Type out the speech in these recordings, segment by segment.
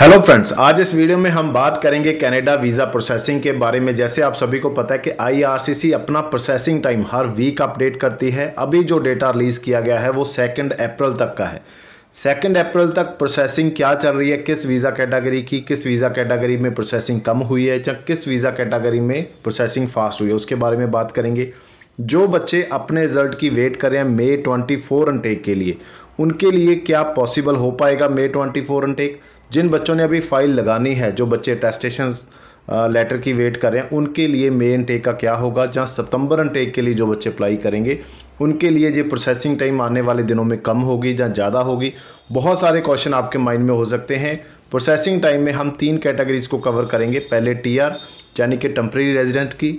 hello friends आज इस video में हम बात करेंगे कनाडा वीज़ा प्रोसेसिंग के बारे में जैसे आप सभी को पता है कि आईआरसीसी अपना प्रोसेसिंग टाइम हर वीक अपडेट करती है अभी जो डेटा रिलीज़ किया गया है वो सेकंड अप्रैल तक का है सेकंड अप्रैल तक प्रोसेसिंग क्या चल रही है किस वीज़ा कैटेगरी की किस वीज़ा कैटेगरी में प्रोसेसिंग कम हुई है या किस वीज़ा कैटेगरी में प्रोसेसिंग फास्ट हुई है उसके बारे में बात करेंगे जो बच्चे अपने रिजल्ट की वेट कर रहे हैं मे ट्वेंटी फोर के लिए उनके लिए क्या पॉसिबल हो पाएगा मे ट्वेंटी फोर जिन बच्चों ने अभी फ़ाइल लगानी है जो बच्चे टेस्टेशन लेटर की वेट कर रहे हैं उनके लिए मे इनटेक का क्या होगा जहाँ सितंबर इनटेक के लिए जो बच्चे अप्लाई करेंगे उनके लिए ये प्रोसेसिंग टाइम आने वाले दिनों में कम होगी या ज़्यादा होगी बहुत सारे क्वेश्चन आपके माइंड में हो सकते हैं प्रोसेसिंग टाइम में हम तीन कैटेगरीज को कवर करेंगे पहले आर यानी कि टम्प्रेरी रेजिडेंट की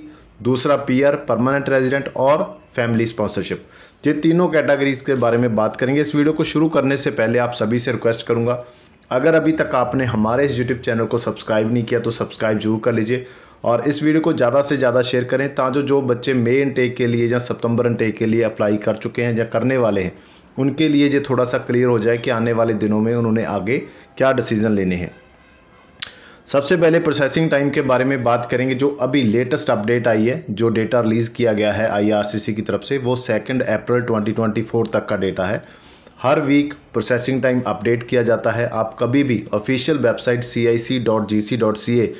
दूसरा आर परमानेंट रेजिडेंट और फैमिली स्पॉन्सरशिप ये तीनों कैटेगरीज के बारे में बात करेंगे इस वीडियो को शुरू करने से पहले आप सभी से रिक्वेस्ट करूँगा अगर अभी तक आपने हमारे इस यूट्यूब चैनल को सब्सक्राइब नहीं किया तो सब्सक्राइब जरूर कर लीजिए और इस वीडियो को ज़्यादा से ज़्यादा शेयर करें ताजो जो बच्चे मई इनटेक के लिए या सितंबर इनटेक के लिए अप्लाई कर चुके हैं या करने वाले हैं उनके लिए ये थोड़ा सा क्लियर हो जाए कि आने वाले दिनों में उन्होंने आगे क्या डिसीज़न लेने हैं सबसे पहले प्रोसेसिंग टाइम के बारे में बात करेंगे जो अभी लेटेस्ट अपडेट आई है जो डेटा रिलीज़ किया गया है आई की तरफ से वो सेकेंड अप्रैल ट्वेंटी तक का डेटा है हर वीक प्रोसेसिंग टाइम अपडेट किया जाता है आप कभी भी official website C I C dot G C dot C A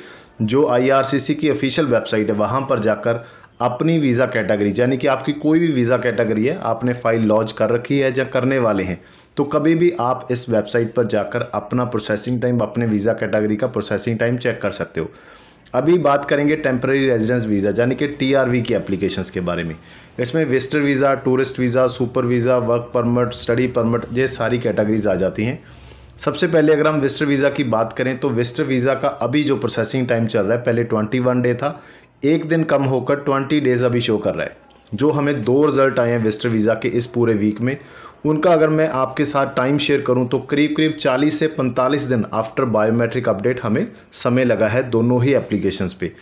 जो आई आर सी सी की ऑफिशियल वेबसाइट है वहाँ पर जाकर अपनी वीज़ा कैटेगरी यानी कि आपकी कोई भी वीज़ा कैटेगरी है आपने फाइल लॉन्च कर रखी है या करने वाले हैं तो कभी भी आप इस वेबसाइट पर जाकर अपना प्रोसेसिंग टाइम अपने वीज़ा कैटेगरी का प्रोसेसिंग टाइम चेक कर सकते हो अभी बात करेंगे टेम्प्रेरी रेजिडेंस वीज़ा यानी कि टीआरवी की एप्लीकेशंस के बारे में इसमें visitor visa tourist visa super visa work permit study permit ये सारी कैटेगरीज आ जाती हैं सबसे पहले अगर हम वेस्टर वीज़ा की बात करें तो वेस्टर वीज़ा का अभी जो प्रोसेसिंग टाइम चल रहा है पहले ट्वेंटी वन डे था एक दिन कम होकर ट्वेंटी डेज़ अभी शो कर रहा है जो हमें दो रिज़ल्ट आए हैं वेस्टर वीज़ा के इस पूरे वीक में उनका अगर मैं आपके साथ टाइम शेयर करूं तो करीब करीब 40 से 45 दिन आफ्टर बायोमेट्रिक अपडेट हमें समय लगा है दोनों ही एप्लीकेशंस पे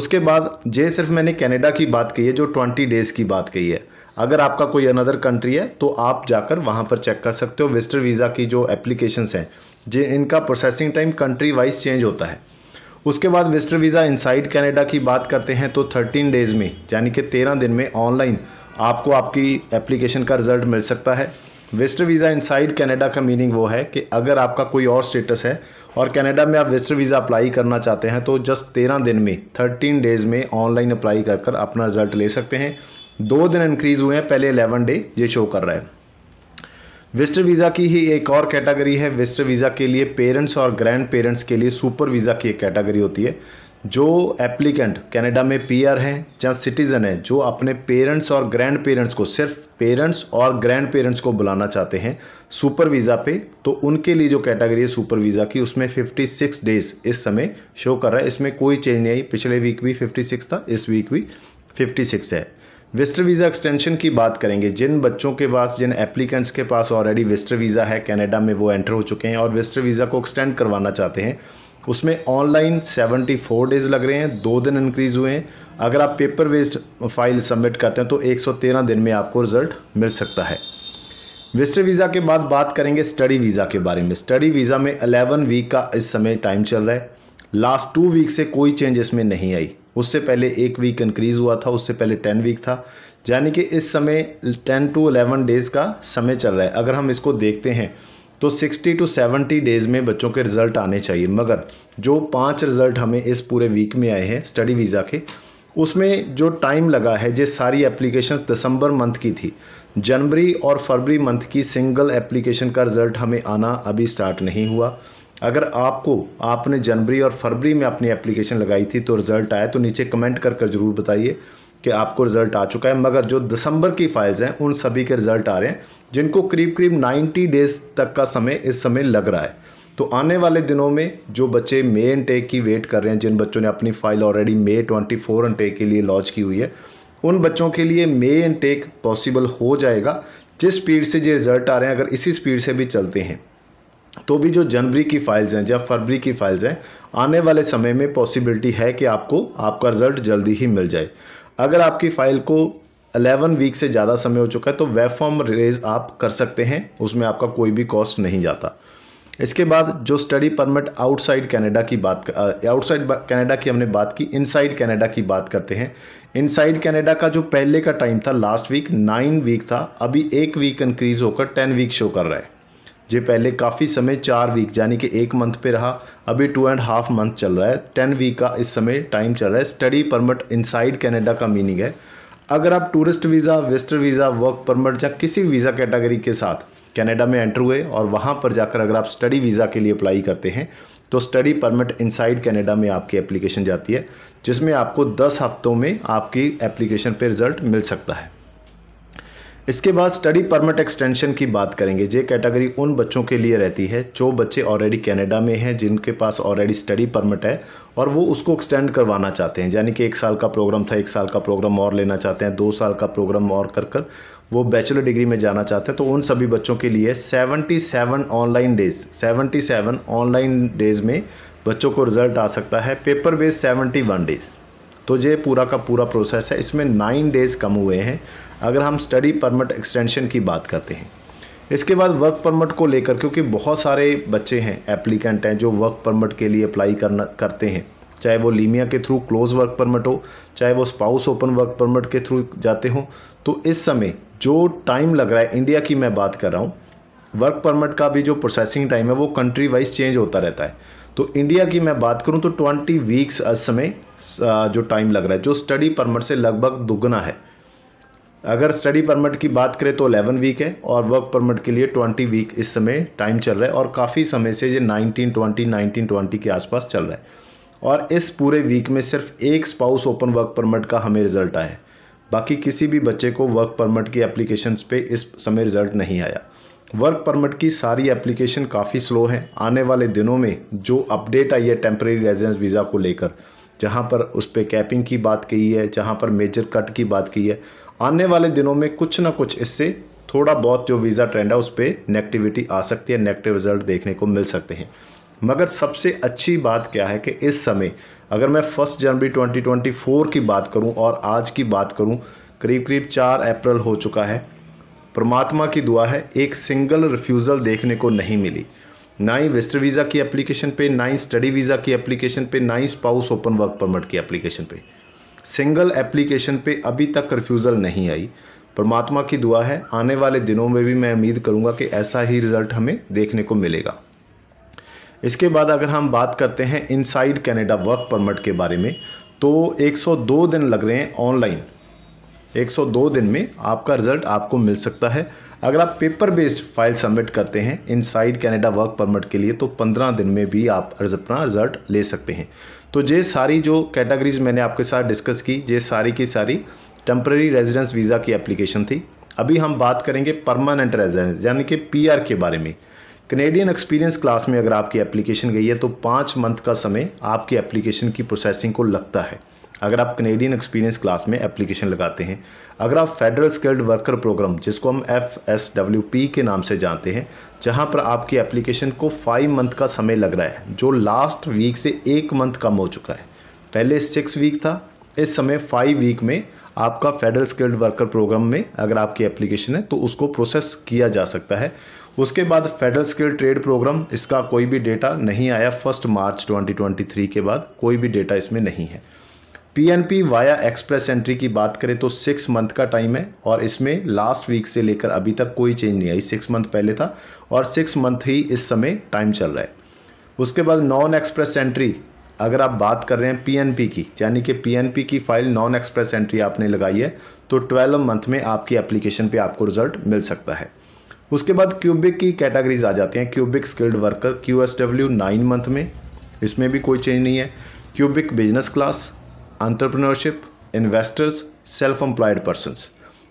उसके बाद ये सिर्फ मैंने कनाडा की बात कही है जो 20 डेज़ की बात कही है अगर आपका कोई अनदर कंट्री है तो आप जाकर वहाँ पर चेक कर सकते हो वेस्टर वीज़ा की जो एप्लीकेशंस हैं जे इनका processing time country wise change होता है उसके बाद विस्टर वीज़ा इनसाइड कनाडा की बात करते हैं तो 13 डेज़ में यानी कि 13 दिन में ऑनलाइन आपको आपकी एप्लीकेशन का रिज़ल्ट मिल सकता है विस्टर वीज़ा इनसाइड कनाडा का मीनिंग वो है कि अगर आपका कोई और स्टेटस है और कनाडा में आप विस्टर वीज़ा अप्लाई करना चाहते हैं तो जस्ट तेरह दिन में थर्टीन डेज़ में ऑनलाइन अप्लाई कर कर अपना रिज़ल्ट ले सकते हैं दो दिन इंक्रीज़ हुए हैं पहले एलेवन डे ये शो कर रहा है विस्टर वीज़ा की ही एक और कैटेगरी है विस्टर वीज़ा के लिए पेरेंट्स और ग्रैंड पेरेंट्स के लिए सुपर वीज़ा की एक कैटेगरी होती है जो एप्लीकेंट कनाडा में पीआर हैं या सिटीज़न हैं जो अपने पेरेंट्स और ग्रैंड पेरेंट्स को सिर्फ पेरेंट्स और ग्रैंड पेरेंट्स को बुलाना चाहते हैं सुपर वीज़ा पे तो उनके लिए जो कैटेगरी है सुपर वीज़ा की उसमें 56 डेज़ इस समय शो कर रहा है इसमें कोई चेंज नहीं पिछले वीक भी 56 था इस वीक भी 56 है विस्टर वीज़ा एक्सटेंशन की बात करेंगे जिन बच्चों के पास जिन एप्लीकेंट्स के पास ऑलरेडी विस्टर वीज़ा है कनाडा में वो एंटर हो चुके हैं और विस्टर वीज़ा को एक्सटेंड करवाना चाहते हैं उसमें ऑनलाइन 74 डेज़ लग रहे हैं दो दिन इंक्रीज़ हुए हैं अगर आप पेपर वेस्ड फाइल सबमिट करते हैं तो 113 दिन में आपको रिज़ल्ट मिल सकता है विस्टर वीज़ा के बाद बात करेंगे स्टडी वीज़ा के बारे में स्टडी वीज़ा में अलेवन वीक का इस समय टाइम चल रहा है लास्ट टू वीक से कोई चेंज इसमें नहीं आई उससे पहले एक वीक इंक्रीज़ हुआ था उससे पहले टेन वीक था यानी कि इस समय टेन टू अलेवन डेज़ का समय चल रहा है अगर हम इसको देखते हैं तो 60 टू 70 डेज़ में बच्चों के रिज़ल्ट आने चाहिए मगर जो पांच रिज़ल्ट हमें इस पूरे वीक में आए हैं स्टडी वीज़ा के उसमें जो टाइम लगा है ये सारी एप्लीकेशन दिसंबर मंथ की थी जनवरी और फरवरी मंथ की सिंगल एप्लीकेशन का रिज़ल्ट हमें आना अभी स्टार्ट नहीं हुआ अगर आपको आपने जनवरी और फरवरी में अपनी एप्लीकेशन लगाई थी तो रिज़ल्ट आया तो नीचे कमेंट कर कर ज़रूर बताइए कि आपको रिज़ल्ट आ चुका है मगर जो दिसंबर की फाइल्स हैं उन सभी के रिज़ल्ट आ रहे हैं जिनको करीब करीब 90 डेज़ तक का समय इस समय लग रहा है तो आने वाले दिनों में जो बच्चे मे इनटेक की वेट कर रहे हैं जिन बच्चों ने अपनी file already May twenty four टेक के लिए लॉन्च की हुई है उन बच्चों के लिए मे इनटेक पॉसिबल हो जाएगा जिस स्पीड से ये रिज़ल्ट आ रहे हैं अगर इसी स्पीड से भी चलते हैं तो भी जो जनवरी की फाइल्स हैं या फरवरी की फाइल्स हैं आने वाले समय में पॉसिबिलिटी है कि आपको आपका रिजल्ट जल्दी ही मिल जाए अगर आपकी फ़ाइल को 11 वीक से ज़्यादा समय हो चुका है तो वेब फॉर्म रेज आप कर सकते हैं उसमें आपका कोई भी कॉस्ट नहीं जाता इसके बाद जो स्टडी परमिट आउटसाइड कनाडा की बात आउटसाइड कनाडा की हमने बात की इनसाइड कनाडा की बात करते हैं इनसाइड कनाडा का जो पहले का टाइम था लास्ट वीक नाइन वीक था अभी एक वीक इंक्रीज़ होकर टेन वीक शो कर रहा है जो पहले काफ़ी समय चार वीक यानी कि एक मंथ पे रहा अभी टू एंड हाफ मंथ चल रहा है टेन वीक का इस समय टाइम चल रहा है स्टडी परमिट इनसाइड कनाडा का मीनिंग है अगर आप tourist visa visitor visa work permit या किसी वीज़ा कैटेगरी के, के साथ कनाडा में एंटर हुए और वहाँ पर जाकर अगर आप स्टडी वीज़ा के लिए अप्लाई करते हैं तो स्टडी परमिट इनसाइड कनाडा में आपकी एप्लीकेशन जाती है जिसमें आपको 10 हफ्तों में आपकी एप्लीकेशन पे रिजल्ट मिल सकता है इसके बाद स्टडी परमिट एक्सटेंशन की बात करेंगे जे कैटेगरी उन बच्चों के लिए रहती है जो बच्चे ऑलरेडी कनाडा में हैं जिनके पास ऑलरेडी स्टडी परमिट है और वो उसको एक्सटेंड करवाना चाहते हैं यानी कि एक साल का प्रोग्राम था एक साल का प्रोग्राम और लेना चाहते हैं दो साल का प्रोग्राम और कर कर वो बैचलर डिग्री में जाना चाहते हैं तो उन सभी बच्चों के लिए 77 ऑनलाइन डेज 77 ऑनलाइन डेज में बच्चों को रिजल्ट आ सकता है पेपर बेस्ड 71 डेज़ तो ये पूरा का पूरा प्रोसेस है इसमें नाइन डेज़ कम हुए हैं अगर हम स्टडी परमिट एक्सटेंशन की बात करते हैं इसके बाद वर्क परमिट को लेकर क्योंकि बहुत सारे बच्चे हैं एप्लीकेंट हैं जो वर्क परमिट के लिए अप्लाई करना करते हैं चाहे वो लीमिया के थ्रू क्लोज वर्क परमिट हो चाहे वो स्पाउस ओपन वर्क परमिट के थ्रू जाते हों तो इस समय जो टाइम लग रहा है इंडिया की मैं बात कर रहा हूँ वर्क परमिट का भी जो प्रोसेसिंग टाइम है वो कंट्री वाइज चेंज होता रहता है तो इंडिया की मैं बात करूं तो ट्वेंटी वीक्स अस समय जो टाइम लग रहा है जो स्टडी परमिट से लगभग दुगना है अगर स्टडी परमिट की बात करें तो 11 वीक है और वर्क परमिट के लिए 20 वीक इस समय टाइम चल रहा है और काफ़ी समय से ये 19 20 19 20 के आसपास चल रहा है और इस पूरे वीक में सिर्फ एक स्पाउस ओपन वर्क परमिट का हमें रिजल्ट आया है बाकी किसी भी बच्चे को वर्क परमिट की एप्लीकेशन पे इस समय रिजल्ट नहीं आया वर्क परमिट की सारी एप्लीकेशन काफ़ी स्लो है आने वाले दिनों में जो अपडेट आई है टेम्प्रेरी रेजिडेंस वीज़ा को लेकर जहाँ पर उस पर कैपिंग की बात कही है जहाँ पर मेजर कट की बात की है आने वाले दिनों में कुछ ना कुछ इससे थोड़ा बहुत जो वीज़ा ट्रेंड है उस पर नेगेटिविटी आ सकती है नेगेटिव रिजल्ट देखने को मिल सकते हैं मगर सबसे अच्छी बात क्या है कि इस समय अगर मैं फर्स्ट जनवरी 2024 की बात करूं और आज की बात करूं करीब करीब चार अप्रैल हो चुका है परमात्मा की दुआ है एक सिंगल रिफ्यूज़ल देखने को नहीं मिली ना ही वेस्टर वीज़ा की एप्लीकेशन पे ना ही स्टडी वीज़ा की एप्लीकेशन पे ना ही स्पाउस ओपन वर्क परमिट की एप्लीकेशन पे सिंगल एप्लीकेशन पे अभी तक रिफ्यूज़ल नहीं आई परमात्मा की दुआ है आने वाले दिनों में भी मैं उम्मीद करूँगा कि ऐसा ही रिज़ल्ट हमें देखने को मिलेगा इसके बाद अगर हम बात करते हैं इनसाइड कनाडा वर्क परमिट के बारे में तो 102 दिन लग रहे हैं ऑनलाइन 102 दिन में आपका रिजल्ट आपको मिल सकता है अगर आप पेपर बेस्ड फाइल सबमिट करते हैं inside Canada work permit के लिए तो 15 दिन में भी आप अपना रिजल्ट ले सकते हैं तो ये सारी जो कैटेगरीज मैंने आपके साथ डिस्कस की ये सारी की सारी टेम्प्रेरी रेजिडेंस वीज़ा की एप्लीकेशन थी अभी हम बात करेंगे परमानेंट रेजिडेंस यानी कि पी के बारे में कनेडियन एक्सपीरियंस क्लास में अगर आपकी एप्लीकेशन गई है तो पाँच मंथ का समय आपकी एप्लीकेशन की प्रोसेसिंग को लगता है अगर आप कनेडियन एक्सपीरियंस क्लास में एप्लीकेशन लगाते हैं अगर आप फेडरल स्किल्ड वर्कर प्रोग्राम जिसको हम एफ एस डब्ल्यू पी के नाम से जानते हैं जहां पर आपकी एप्लीकेशन को फाइव मंथ का समय लग रहा है जो लास्ट वीक से एक मंथ कम हो चुका है पहले सिक्स वीक था इस समय फाइव वीक में आपका फेडरल स्किल्ड वर्कर प्रोग्राम में अगर आपकी एप्लीकेशन है तो उसको प्रोसेस किया जा सकता है उसके बाद फेडरल स्किल ट्रेड प्रोग्राम इसका कोई भी डेटा नहीं आया फर्स्ट मार्च 2023 के बाद कोई भी डेटा इसमें नहीं है पीएनपी वाया एक्सप्रेस एंट्री की बात करें तो सिक्स मंथ का टाइम है और इसमें लास्ट वीक से लेकर अभी तक कोई चेंज नहीं आई सिक्स मंथ पहले था और सिक्स मंथ ही इस समय टाइम चल रहा है उसके बाद नॉन एक्सप्रेस एंट्री अगर आप बात कर रहे हैं पी की यानी कि पी की फाइल नॉन एक्सप्रेस एंट्री आपने लगाई है तो ट्वेल्व मंथ में आपकी एप्लीकेशन पर आपको रिजल्ट मिल सकता है उसके बाद क्यूबिक की कैटेगरीज आ जाती हैं Quebec skilled worker Q S W nine month में इसमें भी कोई चेंज नहीं है Quebec business class entrepreneurship investors self employed persons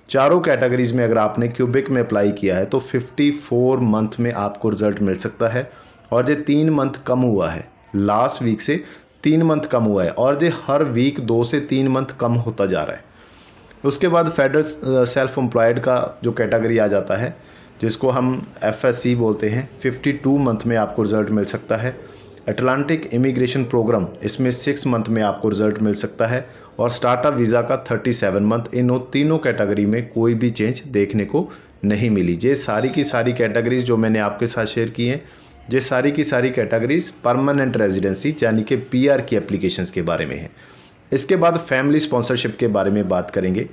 चारों कैटेगरीज में अगर आपने क्यूबिक में अप्लाई किया है तो 54 मंथ में आपको रिजल्ट मिल सकता है और ये तीन मंथ कम हुआ है लास्ट वीक से तीन मंथ कम हुआ है और ये हर वीक दो से तीन मंथ कम होता जा रहा है उसके बाद फेडरल सेल्फ एम्प्लॉयड का जो कैटेगरी आ जाता है जिसको हम एफ बोलते हैं 52 मंथ में आपको रिज़ल्ट मिल सकता है अटलांटिक इमिग्रेशन प्रोग्राम इसमें सिक्स मंथ में आपको रिजल्ट मिल सकता है और स्टार्टअप वीज़ा का थर्टी सेवन मंथ इन तीनों कैटेगरी में कोई भी चेंज देखने को नहीं मिली ये सारी की सारी कैटेगरीज जो मैंने आपके साथ शेयर की हैं ये सारी की सारी कैटेगरीज परमानेंट रेजिडेंसी यानी कि पी की अप्लीकेशन के बारे में है इसके बाद फैमिली स्पॉन्सरशिप के बारे में बात करेंगे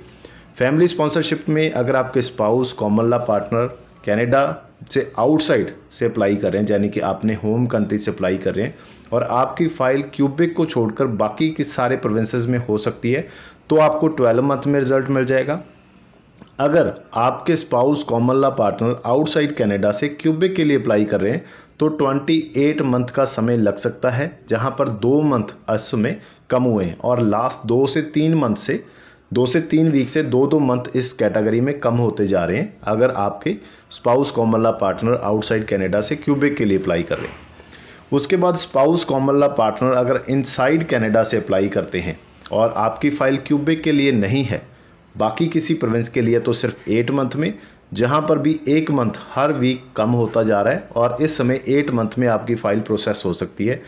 फैमिली स्पॉन्सरशिप में अगर आपके स्पाउस कॉमल्ला पार्टनर कैनेडा से आउटसाइड से अप्लाई कर रहे हैं यानी कि आपने होम कंट्री से अप्लाई कर रहे हैं और आपकी फ़ाइल क्यूबिक को छोड़कर बाकी के सारे प्रोविंसेस में हो सकती है तो आपको ट्वेल्व मंथ में रिजल्ट मिल जाएगा अगर आपके spouse common law partner outside Canada से क्यूबिक के लिए अप्लाई कर रहे हैं तो 28 मंथ का समय लग सकता है जहां पर दो मंथ अस में कम हुए हैं और लास्ट दो से तीन मंथ से दो से तीन वीक से दो दो मंथ इस कैटेगरी में कम होते जा रहे हैं अगर आपके spouse common law partner outside Canada से क्यूबेक के लिए अप्लाई कर रहे हैं उसके बाद स्पाउस कॉमल्ला पार्टनर अगर इनसाइड कनाडा से अप्लाई करते हैं और आपकी फ़ाइल क्यूबेक के लिए नहीं है बाकी किसी प्रोविंस के लिए तो सिर्फ एट मंथ में जहां पर भी एक मंथ हर वीक कम होता जा रहा है और इस समय एट मंथ में आपकी फ़ाइल प्रोसेस हो सकती है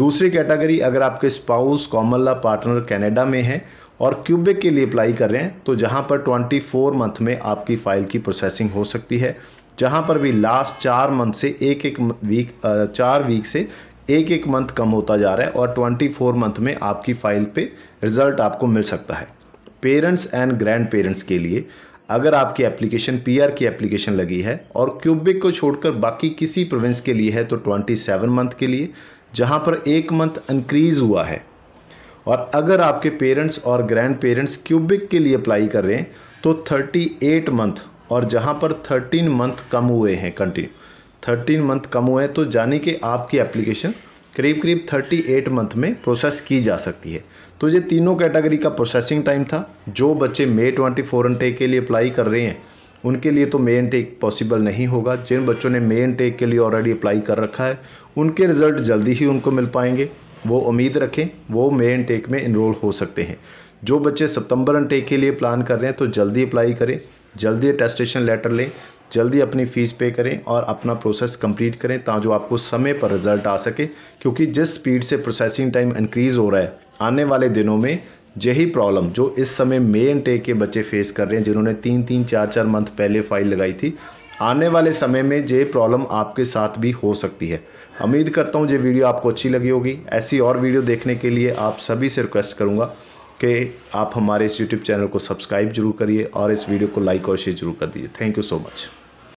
दूसरी कैटेगरी अगर आपके स्पाउस कॉमल्ला पार्टनर कैनेडा में है और क्यूबिक के लिए अप्लाई कर रहे हैं तो जहाँ पर 24 मंथ में आपकी फ़ाइल की प्रोसेसिंग हो सकती है जहाँ पर भी लास्ट चार मंथ से एक एक वीक चार वीक से एक एक मंथ कम होता जा रहा है और 24 मंथ में आपकी फ़ाइल पे रिज़ल्ट आपको मिल सकता है पेरेंट्स एंड ग्रैंड पेरेंट्स के लिए अगर आपकी एप्लीकेशन पीआर की एप्लीकेशन लगी है और क्यूबिक को छोड़कर बाकी किसी प्रोविंस के लिए है तो 27 मंथ के लिए जहाँ पर एक मंथ इंक्रीज़ हुआ है और अगर आपके पेरेंट्स और ग्रैंड पेरेंट्स क्यूबिक के लिए अप्लाई कर रहे हैं तो 38 मंथ और जहाँ पर 13 मंथ कम हुए हैं कंटिन्यू 13 मंथ कम हुए हैं तो जाने कि आपकी एप्लीकेशन करीब करीब 38 मंथ में प्रोसेस की जा सकती है तो ये तीनों कैटेगरी का प्रोसेसिंग टाइम था जो बच्चे मे ट्वेंटी फोर टेक के लिए अप्लाई कर रहे हैं उनके लिए तो मेन टेक पॉसिबल नहीं होगा जिन बच्चों ने मेन टेक के लिए ऑलरेडी अप्लाई कर रखा है उनके रिज़ल्ट जल्दी ही उनको मिल पाएंगे वो उम्मीद रखें वो मे टेक में इनरोल हो सकते हैं जो बच्चे सितंबर टेक के लिए प्लान कर रहे हैं तो जल्दी अप्लाई करें जल्दी अटेस्टेशन लेटर लें जल्दी अपनी फ़ीस पे करें और अपना प्रोसेस कंप्लीट करें ताकि आपको समय पर रिज़ल्ट आ सके क्योंकि जिस स्पीड से प्रोसेसिंग टाइम इंक्रीज़ हो रहा है आने वाले दिनों में यही प्रॉब्लम जो इस समय मे एंड टेक के बच्चे फेस कर रहे हैं जिन्होंने तीन तीन चार चार मंथ पहले फाइल लगाई थी आने वाले समय में ये प्रॉब्लम आपके साथ भी हो सकती है उम्मीद करता हूँ ये वीडियो आपको अच्छी लगी होगी ऐसी और वीडियो देखने के लिए आप सभी से रिक्वेस्ट करूँगा कि आप हमारे इस यूट्यूब चैनल को सब्सक्राइब जरूर करिए और इस वीडियो को लाइक और शेयर जरूर कर दीजिए थैंक यू सो मच